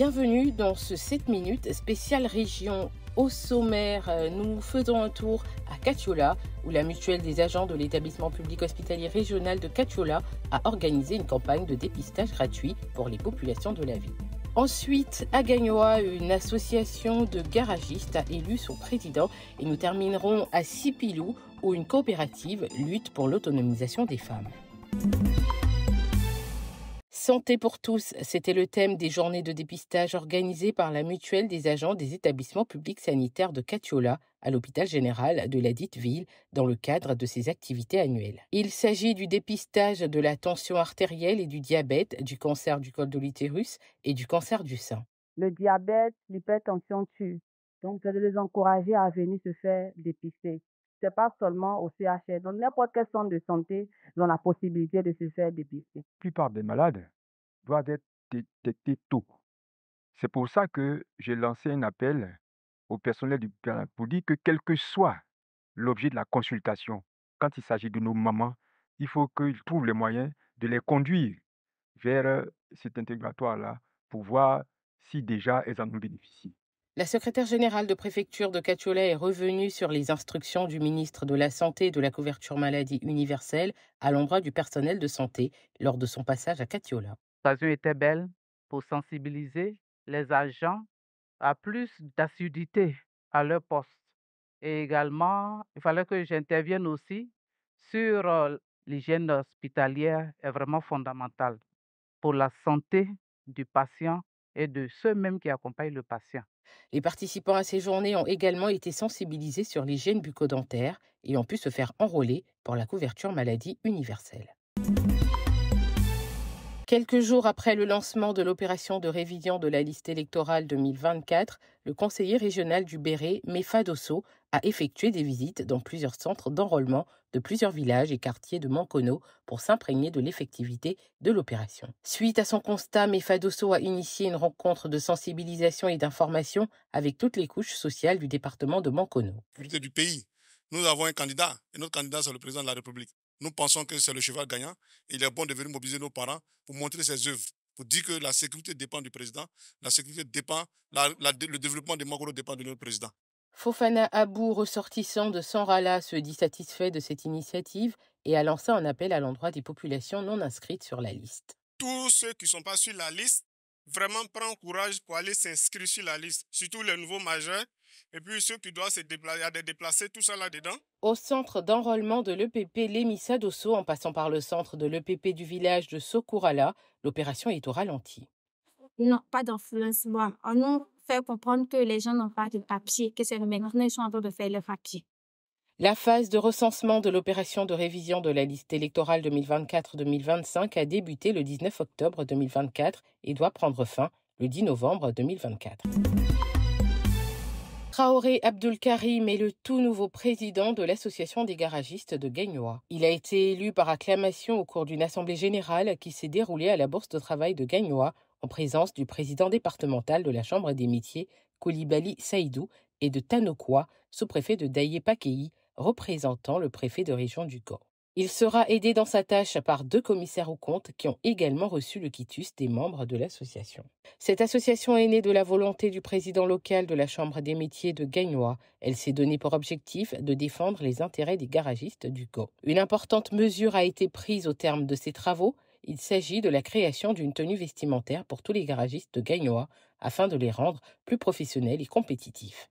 bienvenue dans ce 7 minutes spécial région. Au sommaire, euh, nous faisons un tour à Catiola, où la mutuelle des agents de l'établissement public hospitalier régional de Catiola a organisé une campagne de dépistage gratuit pour les populations de la ville. Ensuite, à Gagnoa, une association de garagistes a élu son président et nous terminerons à Sipilou où une coopérative lutte pour l'autonomisation des femmes. Santé pour tous, c'était le thème des journées de dépistage organisées par la mutuelle des agents des établissements publics sanitaires de Catiola à l'hôpital général de la dite ville dans le cadre de ses activités annuelles. Il s'agit du dépistage de la tension artérielle et du diabète, du cancer du col de l'utérus et du cancer du sein. Le diabète, l'hypertension tue. Donc, je vais les encourager à venir se faire dépister ce n'est pas seulement au CHR, Donc, n'importe quel centre de santé, ils ont la possibilité de se faire dépister. La plupart des malades doivent être détectés tôt. C'est pour ça que j'ai lancé un appel au personnel du pour dire que quel que soit l'objet de la consultation, quand il s'agit de nos mamans, il faut qu'ils trouvent les moyens de les conduire vers euh, cet intégratoire-là pour voir si déjà elles en ont bénéficié. La secrétaire générale de préfecture de Catiolet est revenue sur les instructions du ministre de la Santé et de la couverture maladie universelle à l'endroit du personnel de santé lors de son passage à Catiola. a était belle pour sensibiliser les agents à plus d'assiduité à leur poste. Et également, il fallait que j'intervienne aussi sur euh, l'hygiène hospitalière est vraiment fondamentale pour la santé du patient et de ceux mêmes qui accompagnent le patient. Les participants à ces journées ont également été sensibilisés sur l'hygiène bucco-dentaire et ont pu se faire enrôler pour la couverture maladie universelle. Quelques jours après le lancement de l'opération de révision de la liste électorale 2024, le conseiller régional du Béret, Mefa Dosso, a effectué des visites dans plusieurs centres d'enrôlement de plusieurs villages et quartiers de mankono pour s'imprégner de l'effectivité de l'opération. Suite à son constat, Mefadoso a initié une rencontre de sensibilisation et d'information avec toutes les couches sociales du département de Mancono. du pays, nous avons un candidat et notre candidat c'est le président de la République. Nous pensons que c'est le cheval gagnant. et Il est bon de venir mobiliser nos parents pour montrer ses œuvres pour dire que la sécurité dépend du président, la sécurité dépend, le développement des Mankono dépend de notre président. Fofana Abou, ressortissant de Sanrala, se dit satisfait de cette initiative et a lancé un appel à l'endroit des populations non inscrites sur la liste. Tous ceux qui ne sont pas sur la liste, vraiment prends courage pour aller s'inscrire sur la liste, surtout les nouveaux majeurs. Et puis ceux qui doivent se déplacer, tout ça là-dedans. Au centre d'enrôlement de l'EPP Lémissa d'Osso, en passant par le centre de l'EPP du village de Sokourala, l'opération est au ralenti. Non, pas d'influence. Moi, non faire comprendre que les gens n'ont pas de papier, que c'est sont en train de faire le papier. La phase de recensement de l'opération de révision de la liste électorale 2024-2025 a débuté le 19 octobre 2024 et doit prendre fin le 10 novembre 2024. Traoré Karim est le tout nouveau président de l'Association des garagistes de Gagnois. Il a été élu par acclamation au cours d'une assemblée générale qui s'est déroulée à la Bourse de travail de Gagnois en présence du président départemental de la Chambre des métiers, Kolibali Saïdou, et de Tanokwa, sous-préfet de Daïe Pakei, représentant le préfet de région du Gant. Il sera aidé dans sa tâche par deux commissaires aux comptes qui ont également reçu le quitus des membres de l'association. Cette association est née de la volonté du président local de la Chambre des métiers de Gagnois. Elle s'est donnée pour objectif de défendre les intérêts des garagistes du Gant. Une importante mesure a été prise au terme de ces travaux, il s'agit de la création d'une tenue vestimentaire pour tous les garagistes de Gagnois afin de les rendre plus professionnels et compétitifs.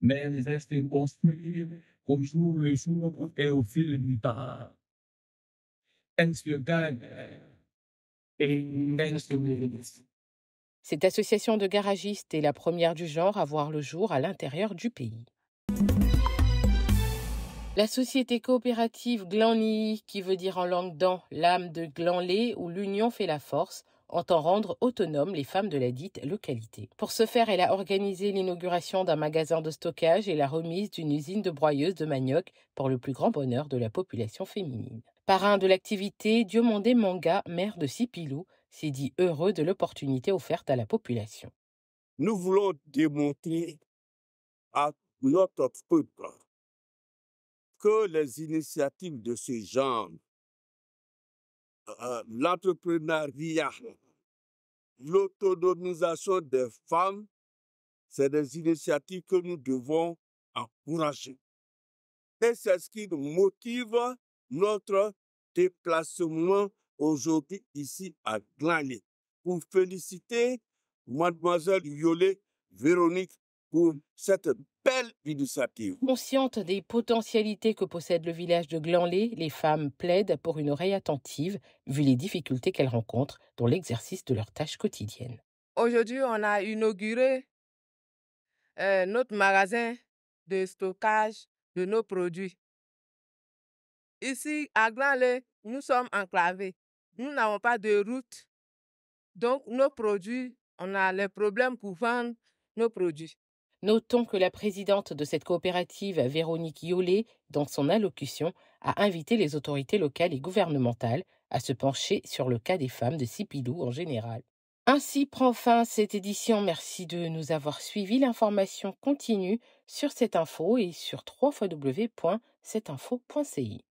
mais au Cette association de garagistes est la première du genre à voir le jour à l'intérieur du pays. La société coopérative Glanly, qui veut dire en langue d'an « l'âme de Glanlé où l'union fait la force, entend rendre autonomes les femmes de la dite localité. Pour ce faire, elle a organisé l'inauguration d'un magasin de stockage et la remise d'une usine de broyeuse de manioc pour le plus grand bonheur de la population féminine. Parrain de l'activité, Diomondé Manga, maire de Sipilou, s'est dit heureux de l'opportunité offerte à la population. Nous voulons démontrer à notre peuple que les initiatives de ce genre euh, l'entrepreneuriat, l'autonomisation des femmes, c'est des initiatives que nous devons encourager. Et c'est ce qui nous motive notre déplacement aujourd'hui ici à Glané pour féliciter mademoiselle Violet Véronique pour cette Consciente Consciente des potentialités que possède le village de Glanlé, les femmes plaident pour une oreille attentive, vu les difficultés qu'elles rencontrent dans l'exercice de leurs tâches quotidiennes. Aujourd'hui, on a inauguré euh, notre magasin de stockage de nos produits. Ici, à Glanlé, nous sommes enclavés. Nous n'avons pas de route. Donc, nos produits, on a les problèmes pour vendre nos produits. Notons que la présidente de cette coopérative, Véronique Yollet, dans son allocution, a invité les autorités locales et gouvernementales à se pencher sur le cas des femmes de Sipilou en général. Ainsi prend fin cette édition. Merci de nous avoir suivis. L'information continue sur cette info et sur www.cetinfo.ci.